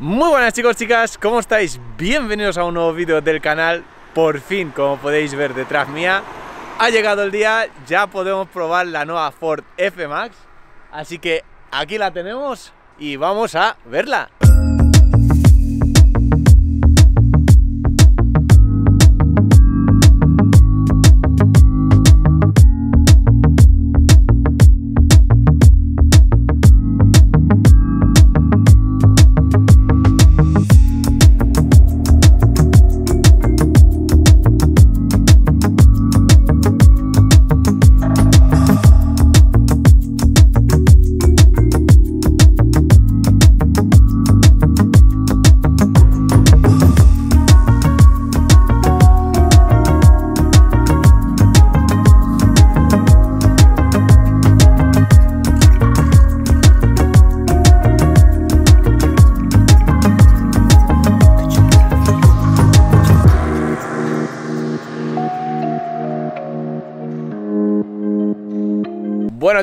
Muy buenas chicos, chicas, ¿cómo estáis? Bienvenidos a un nuevo vídeo del canal Por fin, como podéis ver detrás mía Ha llegado el día, ya podemos probar la nueva Ford F-Max Así que aquí la tenemos y vamos a verla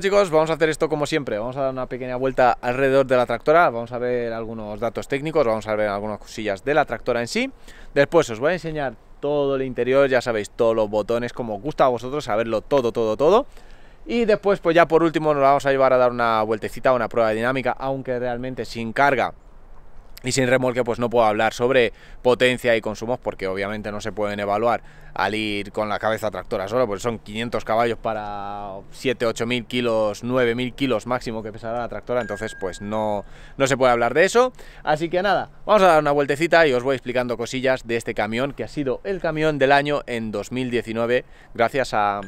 chicos, vamos a hacer esto como siempre. Vamos a dar una pequeña vuelta alrededor de la tractora. Vamos a ver algunos datos técnicos, vamos a ver algunas cosillas de la tractora en sí. Después os voy a enseñar todo el interior, ya sabéis, todos los botones, como os gusta a vosotros saberlo todo, todo, todo. Y después, pues ya por último, nos vamos a llevar a dar una vueltecita, una prueba de dinámica, aunque realmente sin carga y sin remolque pues no puedo hablar sobre potencia y consumos porque obviamente no se pueden evaluar al ir con la cabeza tractora solo, porque son 500 caballos para 7, 8 mil kilos, 9 mil kilos máximo que pesará la tractora, entonces pues no, no se puede hablar de eso. Así que nada, vamos a dar una vueltecita y os voy explicando cosillas de este camión que ha sido el camión del año en 2019 gracias a,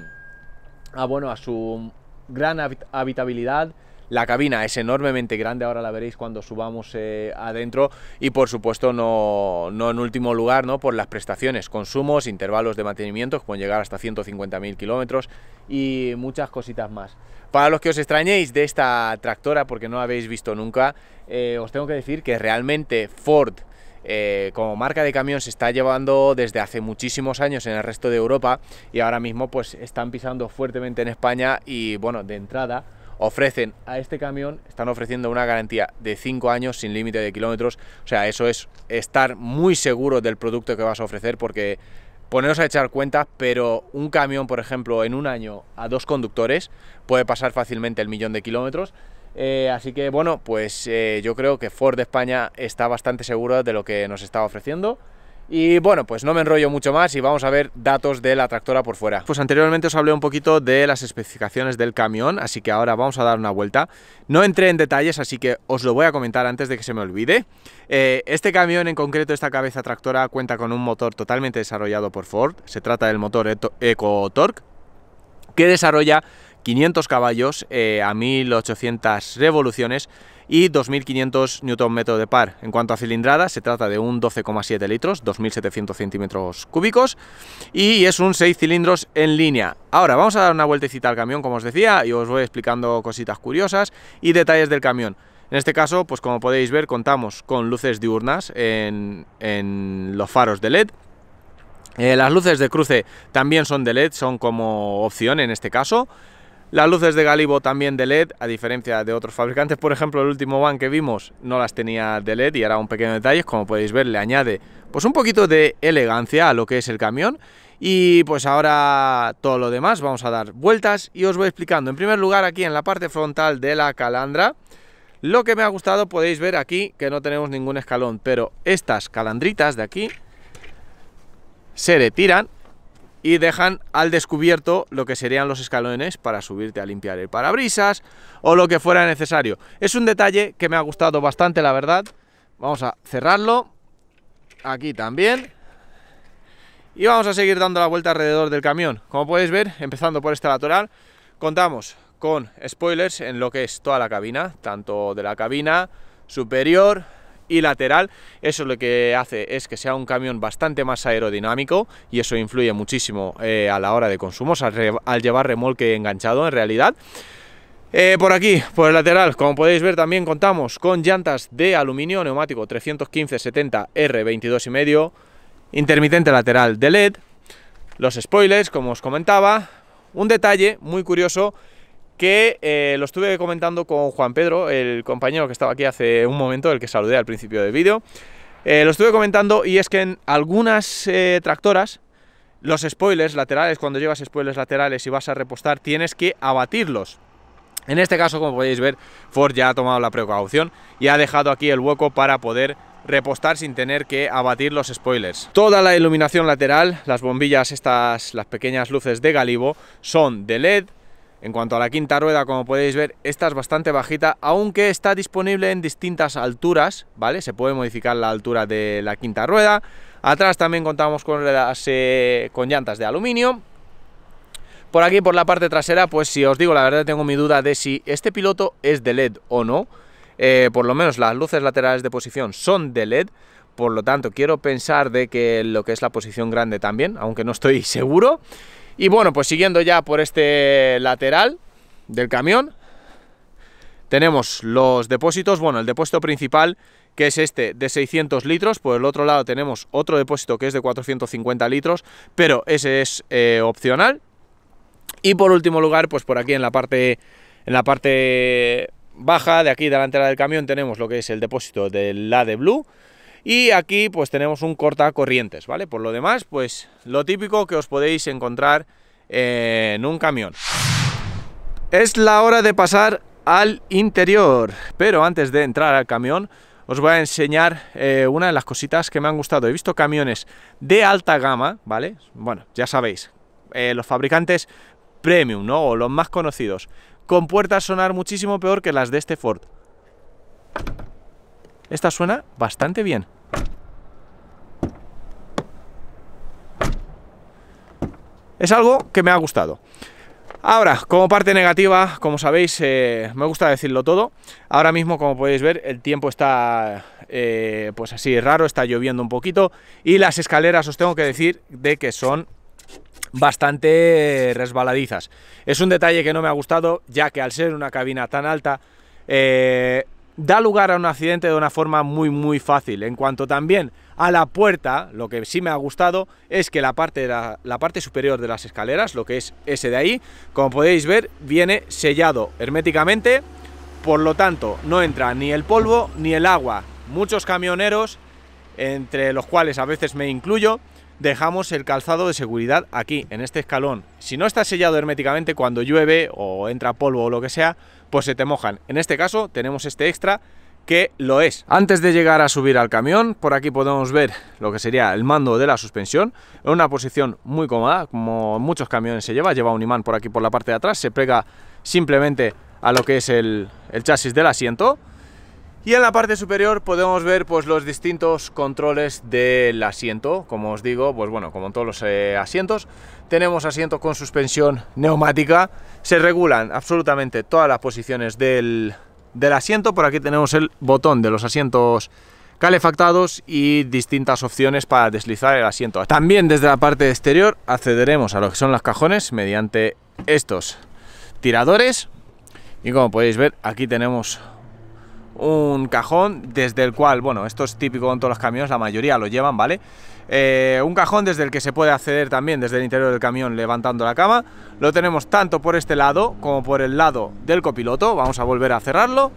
a bueno, a su gran habitabilidad, la cabina es enormemente grande, ahora la veréis cuando subamos eh, adentro. Y por supuesto, no, en último lugar, ¿no? por las prestaciones, consumos, intervalos de mantenimiento, que pueden llegar hasta 150.000 kilómetros y muchas cositas más. Para los que os extrañéis de esta tractora, porque no la habéis visto nunca, eh, os tengo que decir que realmente Ford eh, como marca de camión se está llevando desde hace muchísimos años en el resto de Europa y ahora mismo pues están pisando fuertemente en España y bueno, de entrada ofrecen a este camión, están ofreciendo una garantía de 5 años sin límite de kilómetros. O sea, eso es estar muy seguro del producto que vas a ofrecer porque poneros a echar cuenta, pero un camión, por ejemplo, en un año a dos conductores puede pasar fácilmente el millón de kilómetros. Eh, así que bueno, pues eh, yo creo que Ford de España está bastante seguro de lo que nos está ofreciendo. Y bueno, pues no me enrollo mucho más y vamos a ver datos de la tractora por fuera. Pues anteriormente os hablé un poquito de las especificaciones del camión, así que ahora vamos a dar una vuelta. No entré en detalles, así que os lo voy a comentar antes de que se me olvide. Eh, este camión en concreto, esta cabeza tractora, cuenta con un motor totalmente desarrollado por Ford. Se trata del motor EcoTorque, que desarrolla 500 caballos eh, a 1800 revoluciones y 2.500 Nm de par. En cuanto a cilindrada, se trata de un 12,7 litros, 2.700 centímetros cúbicos, y es un 6 cilindros en línea. Ahora, vamos a dar una vueltecita al camión, como os decía, y os voy explicando cositas curiosas y detalles del camión. En este caso, pues como podéis ver, contamos con luces diurnas en, los faros de LED, eh, las luces de cruce también son de LED, son como opción en este caso. Las luces de Galibo también de LED, a diferencia de otros fabricantes, por ejemplo, el último van que vimos no las tenía de LED y era un pequeño detalle, como podéis ver, le añade pues un poquito de elegancia a lo que es el camión. Y pues ahora todo lo demás, vamos a dar vueltas y os voy explicando. En primer lugar, aquí en la parte frontal de la calandra, lo que me ha gustado podéis ver aquí que no tenemos ningún escalón, pero estas calandritas de aquí se retiran y dejan al descubierto lo que serían los escalones para subirte a limpiar el parabrisas o lo que fuera necesario. Es un detalle que me ha gustado bastante, la verdad. Vamos a cerrarlo. Aquí también. Y vamos a seguir dando la vuelta alrededor del camión. Como podéis ver, empezando por esta lateral, contamos con spoilers en lo que es toda la cabina, tanto de la cabina superior, y lateral. Eso lo que hace es que sea un camión bastante más aerodinámico y eso influye muchísimo eh, a la hora de consumos al, llevar remolque enganchado en realidad. Eh, por aquí, por el lateral, como podéis ver también contamos con llantas de aluminio neumático 315-70 R22,5, intermitente lateral de LED, los spoilers, como os comentaba. Un detalle muy curioso que eh, lo estuve comentando con Juan Pedro, el compañero que estaba aquí hace un momento, el que saludé al principio del vídeo. Eh, lo estuve comentando y es que en algunas eh, tractoras los spoilers laterales, cuando llevas spoilers laterales y vas a repostar, tienes que abatirlos. En este caso, como podéis ver, Ford ya ha tomado la precaución y ha dejado aquí el hueco para poder repostar sin tener que abatir los spoilers. Toda la iluminación lateral, las bombillas estas, las pequeñas luces de Galibo, son de LED, en cuanto a la quinta rueda, como podéis ver, esta es bastante bajita, aunque está disponible en distintas alturas, ¿vale? Se puede modificar la altura de la quinta rueda. Atrás también contamos con, eh, con llantas de aluminio. Por aquí, por la parte trasera, pues si os digo la verdad, tengo mi duda de si este piloto es de LED o no. Eh, por lo menos las luces laterales de posición son de LED, por lo tanto quiero pensar de que lo que es la posición grande también, aunque no estoy seguro. Y bueno, pues siguiendo ya por este lateral del camión, tenemos los depósitos, bueno, el depósito principal que es este de 600 litros, por el otro lado tenemos otro depósito que es de 450 litros, pero ese es eh, opcional. Y por último lugar, pues por aquí en la parte en la parte baja de aquí delantera del camión tenemos lo que es el depósito del la de Blue y aquí pues tenemos un corta corrientes, ¿vale? Por lo demás, pues lo típico que os podéis encontrar eh, en un camión. Es la hora de pasar al interior, pero antes de entrar al camión os voy a enseñar eh, una de las cositas que me han gustado. He visto camiones de alta gama, ¿vale? Bueno, ya sabéis, eh, los fabricantes premium, ¿no? O los más conocidos, con puertas sonar muchísimo peor que las de este Ford. Esta suena bastante bien. Es algo que me ha gustado. Ahora, como parte negativa, como sabéis, eh, me gusta decirlo todo. Ahora mismo, como podéis ver, el tiempo está eh, pues así raro, está lloviendo un poquito y las escaleras os tengo que decir de que son bastante resbaladizas. Es un detalle que no me ha gustado, ya que al ser una cabina tan alta, eh, da lugar a un accidente de una forma muy muy fácil. En cuanto también a la puerta, lo que sí me ha gustado es que la parte, la parte superior de las escaleras, lo que es ese de ahí, como podéis ver, viene sellado herméticamente, por lo tanto no entra ni el polvo ni el agua. Muchos camioneros, entre los cuales a veces me incluyo, dejamos el calzado de seguridad aquí, en este escalón. Si no está sellado herméticamente cuando llueve o entra polvo o lo que sea, pues se te mojan. En este caso tenemos este extra que lo es. Antes de llegar a subir al camión, por aquí podemos ver lo que sería el mando de la suspensión, en una posición muy cómoda, como muchos camiones se lleva, lleva un imán por aquí por la parte de atrás, se pega simplemente a lo que es el, el chasis del asiento, y en la parte superior podemos ver pues, los distintos controles del asiento, como os digo, pues bueno, como todos los eh, asientos, tenemos asiento con suspensión neumática, se regulan absolutamente todas las posiciones del, del asiento, por aquí tenemos el botón de los asientos calefactados y distintas opciones para deslizar el asiento. También desde la parte exterior accederemos a lo que son los cajones mediante estos tiradores y como podéis ver aquí tenemos un cajón desde el cual, bueno, esto es típico con todos los camiones, la mayoría lo llevan, ¿vale? Eh, un cajón desde el que se puede acceder también desde el interior del camión levantando la cama. Lo tenemos tanto por este lado como por el lado del copiloto. Vamos a volver a cerrarlo.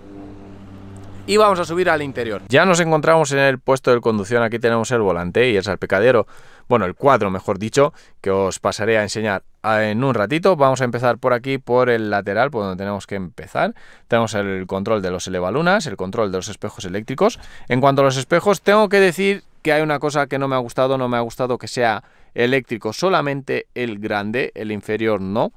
Y vamos a subir al interior. Ya nos encontramos en el puesto de conducción. Aquí tenemos el volante y el salpicadero. Bueno, el cuadro, mejor dicho, que os pasaré a enseñar en un ratito. Vamos a empezar por aquí, por el lateral, por donde tenemos que empezar. Tenemos el control de los elevalunas, el control de los espejos eléctricos. En cuanto a los espejos, tengo que decir que hay una cosa que no me ha gustado, no me ha gustado que sea eléctrico, solamente el grande, el inferior no.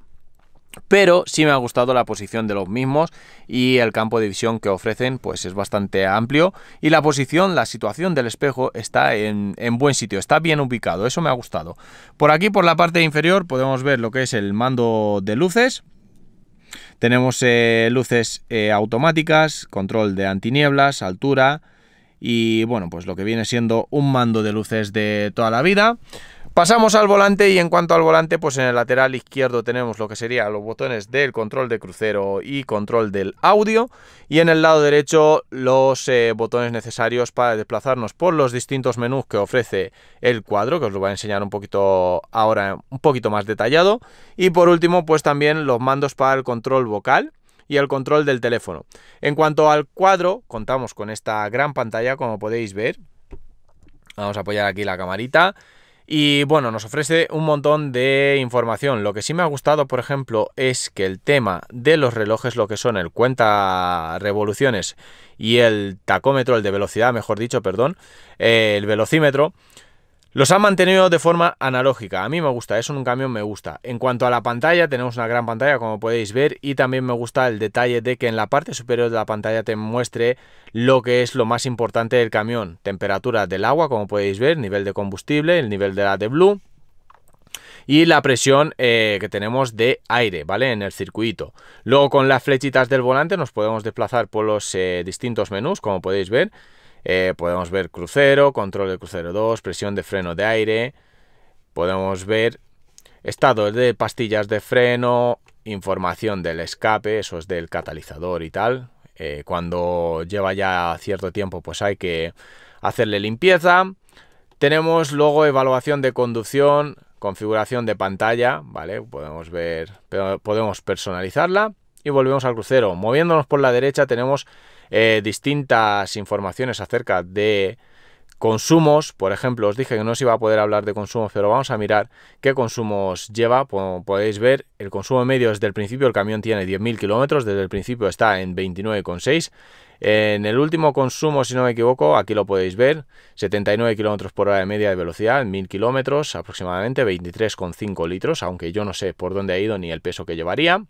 Pero sí me ha gustado la posición de los mismos y el campo de visión que ofrecen pues es bastante amplio y la posición, la situación del espejo está en, buen sitio, está bien ubicado, eso me ha gustado. Por aquí, por la parte inferior, podemos ver lo que es el mando de luces. Tenemos eh, luces eh, automáticas, control de antinieblas, altura y bueno, pues lo que viene siendo un mando de luces de toda la vida. Pasamos al volante y en cuanto al volante, pues en el lateral izquierdo tenemos lo que serían los botones del control de crucero y control del audio y en el lado derecho los eh, botones necesarios para desplazarnos por los distintos menús que ofrece el cuadro, que os lo voy a enseñar un poquito ahora, un poquito más detallado. Y por último, pues también los mandos para el control vocal y el control del teléfono. En cuanto al cuadro, contamos con esta gran pantalla, como podéis ver. Vamos a apoyar aquí la camarita. Y bueno, nos ofrece un montón de información. Lo que sí me ha gustado, por ejemplo, es que el tema de los relojes, lo que son el cuenta revoluciones y el tacómetro, el de velocidad, mejor dicho, perdón, eh, el velocímetro, los han mantenido de forma analógica. A mí me gusta, eso en un camión me gusta. En cuanto a la pantalla, tenemos una gran pantalla como podéis ver y también me gusta el detalle de que en la parte superior de la pantalla te muestre lo que es lo más importante del camión. Temperatura del agua, como podéis ver, nivel de combustible, el nivel de la de blue y la presión eh, que tenemos de aire, ¿vale? En el circuito. Luego con las flechitas del volante nos podemos desplazar por los eh, distintos menús, como podéis ver. Eh, podemos ver crucero, control de crucero 2, presión de freno de aire. Podemos ver estado de pastillas de freno, información del escape, eso es del catalizador y tal. Eh, cuando lleva ya cierto tiempo pues hay que hacerle limpieza. Tenemos luego evaluación de conducción, configuración de pantalla, ¿vale? Podemos ver, podemos personalizarla y volvemos al crucero. Moviéndonos por la derecha tenemos eh, distintas informaciones acerca de consumos. Por ejemplo, os dije que no se iba a poder hablar de consumos, pero vamos a mirar qué consumos lleva. Como podéis ver, el consumo medio desde el principio, el camión tiene 10.000 kilómetros, desde el principio está en 29,6. En el último consumo, si no me equivoco, aquí lo podéis ver, 79 kilómetros por hora de media de velocidad, 1000 kilómetros aproximadamente, 23,5 litros, aunque yo no sé por dónde ha ido ni el peso que llevaría.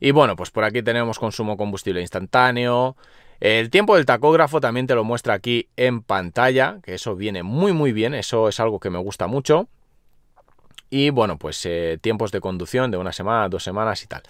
Y bueno, pues por aquí tenemos consumo combustible instantáneo. El tiempo del tacógrafo también te lo muestra aquí en pantalla, que eso viene muy muy bien, eso es algo que me gusta mucho. Y bueno, pues eh, tiempos de conducción de una semana, dos semanas y tal.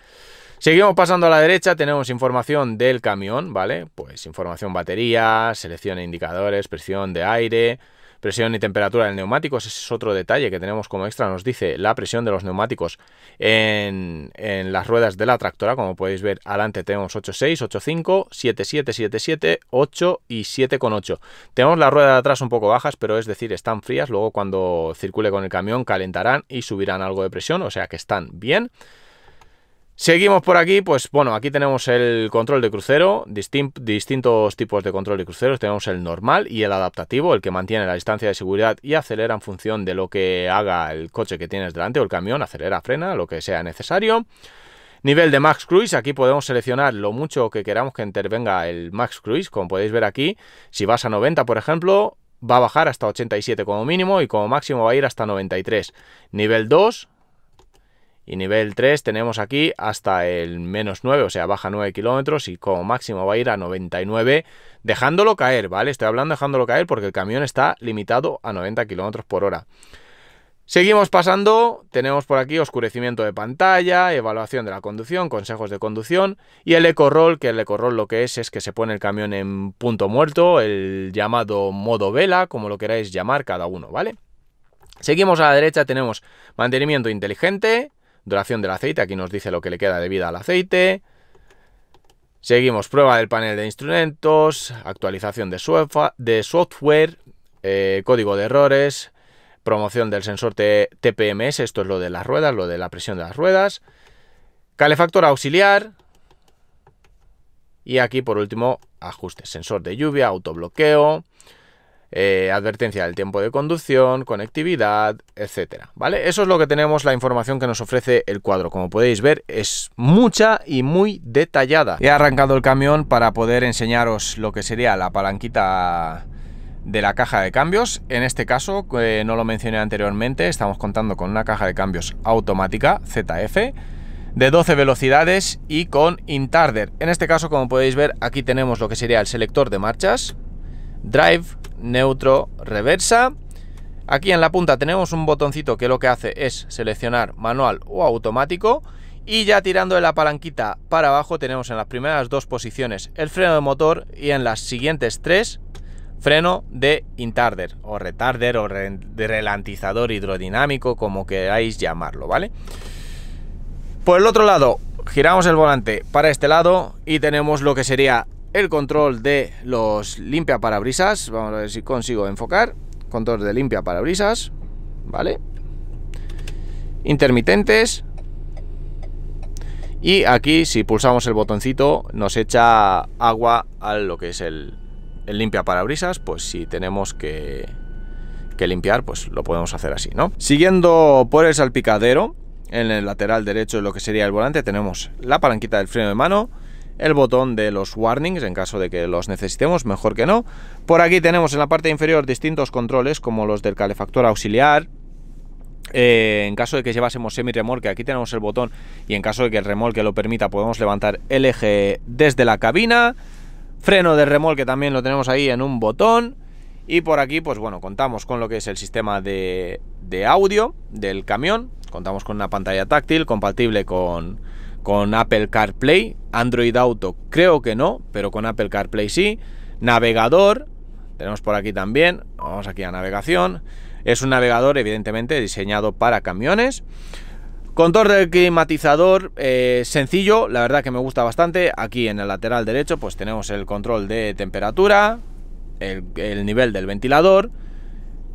Seguimos pasando a la derecha, tenemos información del camión, ¿vale? Pues información batería, selección de indicadores, presión de aire, Presión y temperatura del neumático, ese es otro detalle que tenemos como extra, nos dice la presión de los neumáticos en, las ruedas de la tractora, como podéis ver, adelante tenemos 8.6, 8.5, 7.7, 7.7, 8 y 7.8. Tenemos la rueda de atrás un poco bajas, pero es decir, están frías, luego cuando circule con el camión calentarán y subirán algo de presión, o sea que están bien. Seguimos por aquí, pues bueno, aquí tenemos el control de crucero, distintos tipos de control de cruceros, tenemos el normal y el adaptativo, el que mantiene la distancia de seguridad y acelera en función de lo que haga el coche que tienes delante o el camión, acelera, frena, lo que sea necesario. Nivel de Max Cruise, aquí podemos seleccionar lo mucho que queramos que intervenga el Max Cruise, como podéis ver aquí, si vas a 90 por ejemplo, va a bajar hasta 87 como mínimo y como máximo va a ir hasta 93. Nivel 2, y nivel 3 tenemos aquí hasta el menos 9, o sea, baja 9 kilómetros y como máximo va a ir a 99, dejándolo caer, ¿vale? Estoy hablando dejándolo caer porque el camión está limitado a 90 kilómetros por hora. Seguimos pasando, tenemos por aquí oscurecimiento de pantalla, evaluación de la conducción, consejos de conducción y el eco-roll, que el eco-roll lo que es es que se pone el camión en punto muerto, el llamado modo vela, como lo queráis llamar cada uno, ¿vale? Seguimos a la derecha, tenemos mantenimiento inteligente, Duración del aceite, aquí nos dice lo que le queda de vida al aceite. Seguimos, prueba del panel de instrumentos, actualización de, software, eh, código de errores, promoción del sensor TPMS, esto es lo de las ruedas, lo de la presión de las ruedas, calefactor auxiliar y aquí por último ajuste, sensor de lluvia, autobloqueo, eh, advertencia del tiempo de conducción, conectividad, etcétera. ¿Vale? Eso es lo que tenemos, la información que nos ofrece el cuadro. Como podéis ver, es mucha y muy detallada. He arrancado el camión para poder enseñaros lo que sería la palanquita de la caja de cambios. En este caso, eh, no lo mencioné anteriormente, estamos contando con una caja de cambios automática ZF de 12 velocidades y con Intarder. En este caso, como podéis ver, aquí tenemos lo que sería el selector de marchas, Drive, neutro, reversa. Aquí en la punta tenemos un botoncito que lo que hace es seleccionar manual o automático. Y ya tirando de la palanquita para abajo tenemos en las primeras dos posiciones el freno de motor y en las siguientes tres freno de intarder o retarder o re de hidrodinámico como queráis llamarlo, ¿vale? Por el otro lado, giramos el volante para este lado y tenemos lo que sería el control de los limpia parabrisas. Vamos a ver si consigo enfocar. Control de limpia parabrisas. Vale. Intermitentes. Y aquí, si pulsamos el botoncito, nos echa agua a lo que es el, limpia parabrisas. Pues si tenemos que, que limpiar, pues lo podemos hacer así, ¿no? Siguiendo por el salpicadero, en el lateral derecho de lo que sería el volante, tenemos la palanquita del freno de mano el botón de los warnings en caso de que los necesitemos, mejor que no. Por aquí tenemos en la parte inferior distintos controles como los del calefactor auxiliar. Eh, en caso de que llevásemos semi aquí tenemos el botón y en caso de que el remolque lo permita podemos levantar el eje desde la cabina. Freno de remolque también lo tenemos ahí en un botón. Y por aquí, pues bueno, contamos con lo que es el sistema de audio del camión. Contamos con una pantalla táctil compatible con, con Apple CarPlay, Android Auto creo que no, pero con Apple CarPlay sí, navegador, tenemos por aquí también, vamos aquí a navegación, es un navegador evidentemente diseñado para camiones, Contorno de climatizador eh, sencillo, la verdad que me gusta bastante. Aquí en el lateral derecho pues tenemos el control de temperatura, el, nivel del ventilador,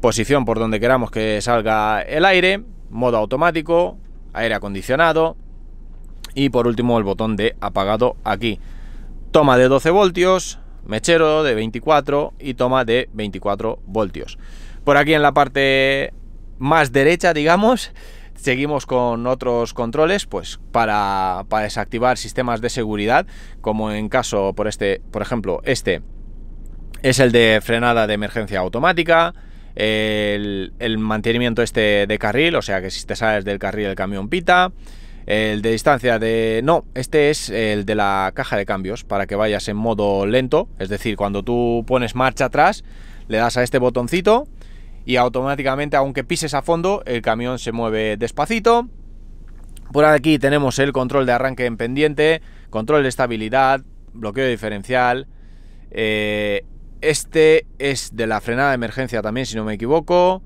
posición por donde queramos que salga el aire, modo automático, aire acondicionado, y por último el botón de apagado aquí. Toma de 12 voltios, mechero de 24 y toma de 24 voltios. Por aquí en la parte más derecha, digamos, seguimos con otros controles, pues para, desactivar sistemas de seguridad, como en caso, por este, por ejemplo, este es el de frenada de emergencia automática. El, el mantenimiento este de carril, o sea que si te sales del carril el camión pita, el de distancia de... No, este es el de la caja de cambios para que vayas en modo lento. Es decir, cuando tú pones marcha atrás, le das a este botoncito y automáticamente, aunque pises a fondo, el camión se mueve despacito. Por aquí tenemos el control de arranque en pendiente, control de estabilidad, bloqueo diferencial. Eh, este es de la frenada de emergencia también, si no me equivoco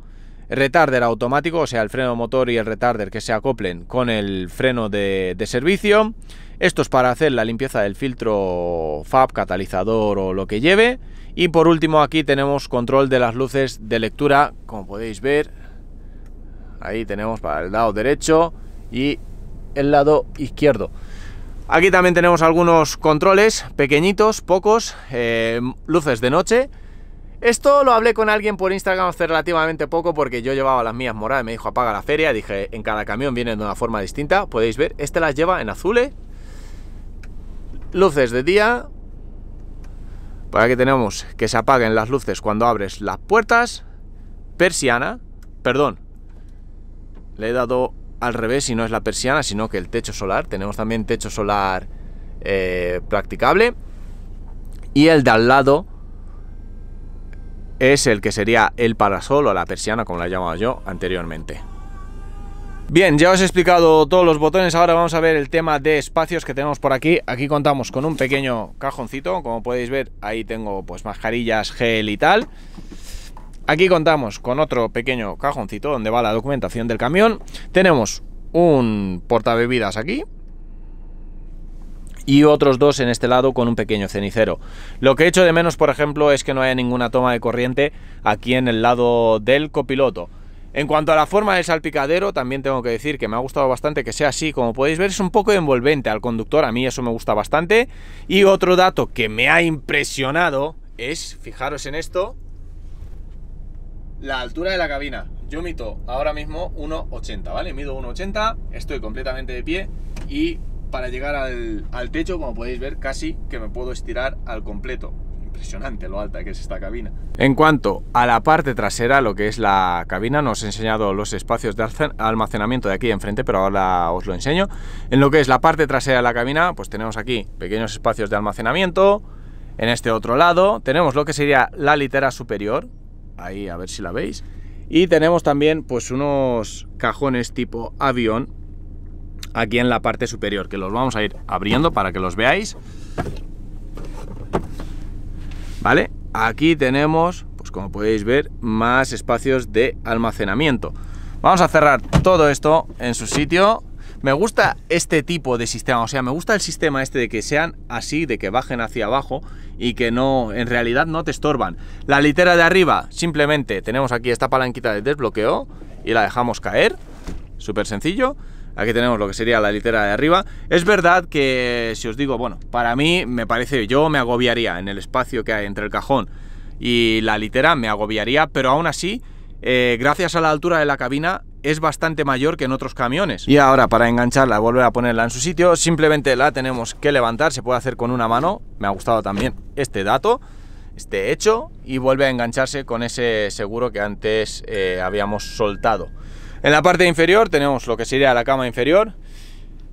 retarder automático, o sea, el freno motor y el retarder que se acoplen con el freno de, servicio. Esto es para hacer la limpieza del filtro FAB, catalizador o lo que lleve. Y por último aquí tenemos control de las luces de lectura, como podéis ver. Ahí tenemos para el lado derecho y el lado izquierdo. Aquí también tenemos algunos controles pequeñitos, pocos, eh, luces de noche esto lo hablé con alguien por Instagram hace relativamente poco porque yo llevaba las mías moradas, me dijo apaga la feria, dije en cada camión vienen de una forma distinta, podéis ver, este las lleva en azules, ¿eh? luces de día, por aquí tenemos que se apaguen las luces cuando abres las puertas, persiana, perdón, le he dado al revés y no es la persiana, sino que el techo solar, tenemos también techo solar eh, practicable, y el de al lado es el que sería el parasol o la persiana, como la he llamado yo anteriormente. Bien, ya os he explicado todos los botones, ahora vamos a ver el tema de espacios que tenemos por aquí. Aquí contamos con un pequeño cajoncito, como podéis ver, ahí tengo pues mascarillas, gel y tal. Aquí contamos con otro pequeño cajoncito donde va la documentación del camión. Tenemos un portabebidas aquí, y otros dos en este lado con un pequeño cenicero. Lo que he hecho de menos, por ejemplo, es que no haya ninguna toma de corriente aquí en el lado del copiloto. En cuanto a la forma del salpicadero, también tengo que decir que me ha gustado bastante que sea así. Como podéis ver, es un poco envolvente al conductor, a mí eso me gusta bastante. Y otro dato que me ha impresionado es, fijaros en esto, la altura de la cabina. Yo mito ahora mismo 1,80, ¿vale? Mido 1,80, estoy completamente de pie y para llegar al, techo, como podéis ver, casi que me puedo estirar al completo impresionante lo alta que es esta cabina. En cuanto a la parte trasera, lo que es la cabina, nos os he enseñado los espacios de almacenamiento de aquí enfrente, pero ahora os lo enseño. En lo que es la parte trasera de la cabina, pues tenemos aquí pequeños espacios de almacenamiento. En este otro lado tenemos lo que sería la litera superior, ahí a ver si la veis. Y tenemos también pues unos cajones tipo avión aquí en la parte superior, que los vamos a ir abriendo para que los veáis. ¿Vale? Aquí tenemos, pues como podéis ver, más espacios de almacenamiento. Vamos a cerrar todo esto en su sitio. Me gusta este tipo de sistema, o sea, me gusta el sistema este de que sean así, de que bajen hacia abajo y que no, en realidad no te estorban. La litera de arriba, simplemente tenemos aquí esta palanquita de desbloqueo y la dejamos caer, súper sencillo. Aquí tenemos lo que sería la litera de arriba. Es verdad que, si os digo, bueno, para mí me parece, yo me agobiaría en el espacio que hay entre el cajón y la litera, me agobiaría, pero aún así, eh, gracias a la altura de la cabina, es bastante mayor que en otros camiones. Y ahora para engancharla, volver a ponerla en su sitio, simplemente la tenemos que levantar, se puede hacer con una mano, me ha gustado también este dato, este hecho, y vuelve a engancharse con ese seguro que antes eh, habíamos soltado. En la parte inferior tenemos lo que sería la cama inferior.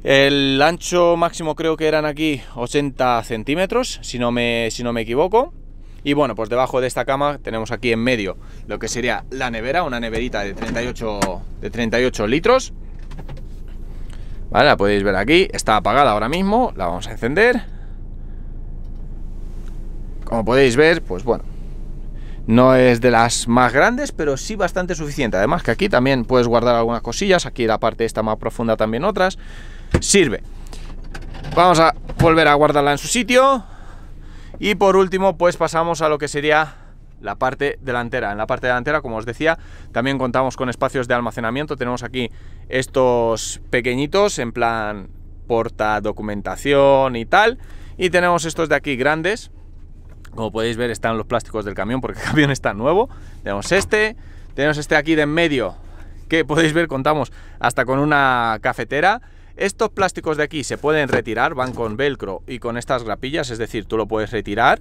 El ancho máximo creo que eran aquí 80 centímetros, si no me, si no me equivoco. Y bueno, pues debajo de esta cama tenemos aquí en medio lo que sería la nevera, una neverita de 38, de 38 litros. Vale, la podéis ver aquí, está apagada ahora mismo, la vamos a encender. Como podéis ver, pues bueno, no es de las más grandes, pero sí bastante suficiente. Además que aquí también puedes guardar algunas cosillas. Aquí la parte está más profunda también otras. Sirve. Vamos a volver a guardarla en su sitio. Y por último, pues pasamos a lo que sería la parte delantera. En la parte delantera, como os decía, también contamos con espacios de almacenamiento. Tenemos aquí estos pequeñitos, en plan porta documentación y tal. Y tenemos estos de aquí grandes, como podéis ver están los plásticos del camión porque el camión está nuevo. Tenemos este, tenemos este aquí de en medio que podéis ver contamos hasta con una cafetera. Estos plásticos de aquí se pueden retirar, van con velcro y con estas grapillas, es decir, tú lo puedes retirar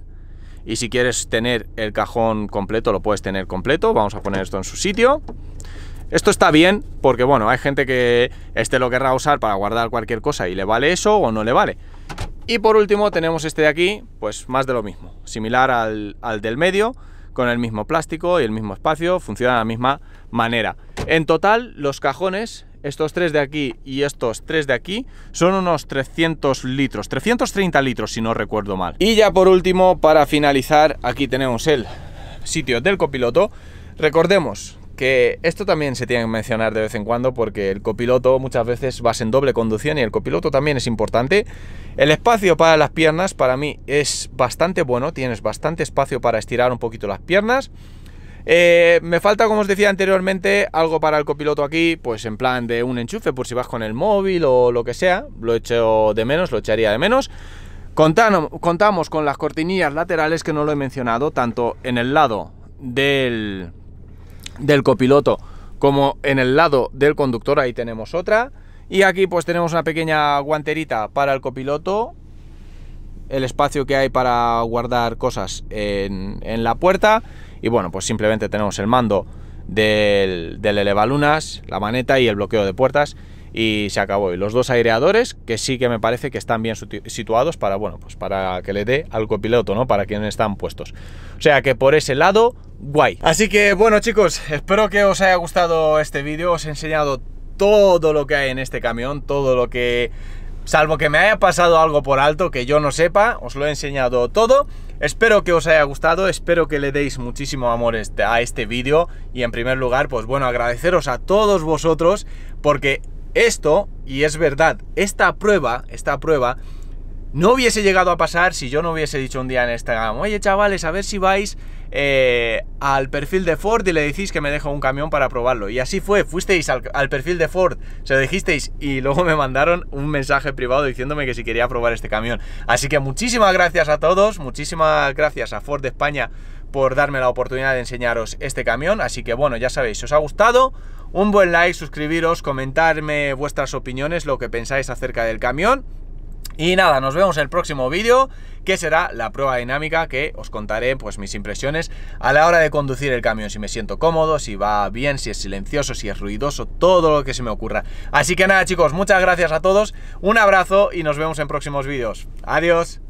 y si quieres tener el cajón completo lo puedes tener completo. Vamos a poner esto en su sitio. Esto está bien porque, bueno, hay gente que este lo querrá usar para guardar cualquier cosa y le vale eso o no le vale. Y por último tenemos este de aquí, pues más de lo mismo, similar al, del medio, con el mismo plástico y el mismo espacio, funciona de la misma manera. En total, los cajones, estos tres de aquí y estos tres de aquí, son unos 300 litros, 330 litros si no recuerdo mal. Y ya por último, para finalizar, aquí tenemos el sitio del copiloto. Recordemos, que esto también se tiene que mencionar de vez en cuando porque el copiloto muchas veces vas en doble conducción y el copiloto también es importante. El espacio para las piernas para mí es bastante bueno, tienes bastante espacio para estirar un poquito las piernas. Eh, me falta, como os decía anteriormente, algo para el copiloto aquí, pues en plan de un enchufe por si vas con el móvil o lo que sea, lo echo de menos, lo echaría de menos. contamos con las cortinillas laterales que no lo he mencionado, tanto en el lado del del copiloto como en el lado del conductor, ahí tenemos otra. Y aquí pues tenemos una pequeña guanterita para el copiloto, el espacio que hay para guardar cosas en, la puerta. Y bueno, pues simplemente tenemos el mando del, del elevalunas, la maneta y el bloqueo de puertas y se acabó. Y los dos aireadores, que sí que me parece que están bien situados para, bueno, pues para que le dé al copiloto, ¿no? Para quienes están puestos. O sea que por ese lado, guay. Así que bueno chicos, espero que os haya gustado este vídeo, os he enseñado todo lo que hay en este camión, todo lo que... Salvo que me haya pasado algo por alto que yo no sepa, os lo he enseñado todo. Espero que os haya gustado, espero que le deis muchísimo amor este, a este vídeo y en primer lugar, pues bueno, agradeceros a todos vosotros porque esto, y es verdad, esta prueba, esta prueba, no hubiese llegado a pasar si yo no hubiese dicho un día en Instagram, oye chavales, a ver si vais eh, al perfil de Ford y le decís que me dejo un camión para probarlo. Y así fue, fuisteis al, al, perfil de Ford, se lo dijisteis y luego me mandaron un mensaje privado diciéndome que si quería probar este camión. Así que muchísimas gracias a todos, muchísimas gracias a Ford de España por darme la oportunidad de enseñaros este camión. Así que bueno, ya sabéis, si os ha gustado, un buen like, suscribiros, comentarme vuestras opiniones, lo que pensáis acerca del camión. Y nada, nos vemos en el próximo vídeo, que será la prueba dinámica, que os contaré pues mis impresiones a la hora de conducir el camión, si me siento cómodo, si va bien, si es silencioso, si es ruidoso, todo lo que se me ocurra. Así que nada chicos, muchas gracias a todos, un abrazo y nos vemos en próximos vídeos. Adiós.